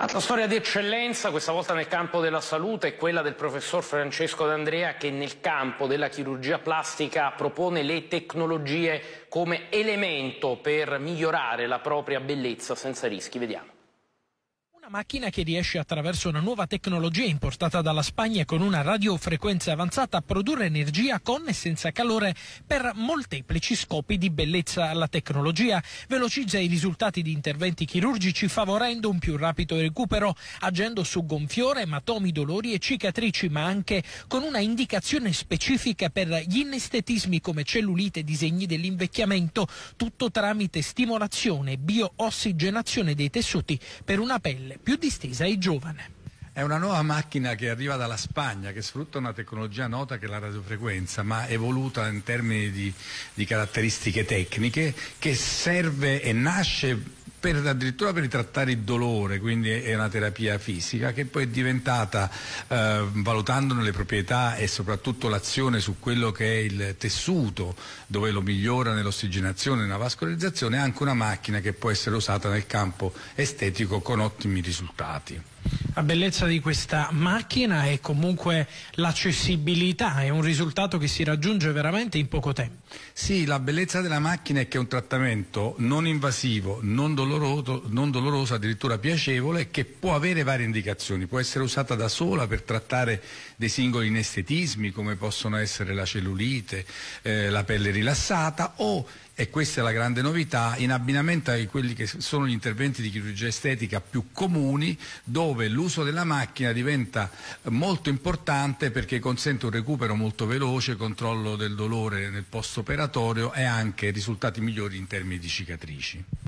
Altra storia di eccellenza, questa volta nel campo della salute, è quella del professor Francesco D'Andrea che nel campo della chirurgia plastica propone le tecnologie come elemento per migliorare la propria bellezza senza rischi. Vediamo macchina che riesce attraverso una nuova tecnologia importata dalla Spagna con una radiofrequenza avanzata a produrre energia con e senza calore per molteplici scopi di bellezza. La tecnologia velocizza i risultati di interventi chirurgici favorendo un più rapido recupero, agendo su gonfiore, ematomi, dolori e cicatrici, ma anche con una indicazione specifica per gli inestetismi come cellulite e disegni dell'invecchiamento, tutto tramite stimolazione e bioossigenazione dei tessuti per una pelle più distesa ai giovani. È una nuova macchina che arriva dalla Spagna, che sfrutta una tecnologia nota che è la radiofrequenza, ma evoluta in termini di, di caratteristiche tecniche, che serve e nasce per, addirittura per trattare il dolore, quindi è una terapia fisica che poi è diventata, eh, valutandone le proprietà e soprattutto l'azione su quello che è il tessuto, dove lo migliora nell'ossigenazione e nella vascolarizzazione, anche una macchina che può essere usata nel campo estetico con ottimi risultati. La bellezza di questa macchina è comunque l'accessibilità, è un risultato che si raggiunge veramente in poco tempo. Sì, la bellezza della macchina è che è un trattamento non invasivo, non doloroso, non doloroso addirittura piacevole, che può avere varie indicazioni, può essere usata da sola per trattare dei singoli inestetismi come possono essere la cellulite, eh, la pelle rilassata o e questa è la grande novità, in abbinamento a quelli che sono gli interventi di chirurgia estetica più comuni dove l'uso l'uso della macchina diventa molto importante perché consente un recupero molto veloce, controllo del dolore nel post operatorio e anche risultati migliori in termini di cicatrici.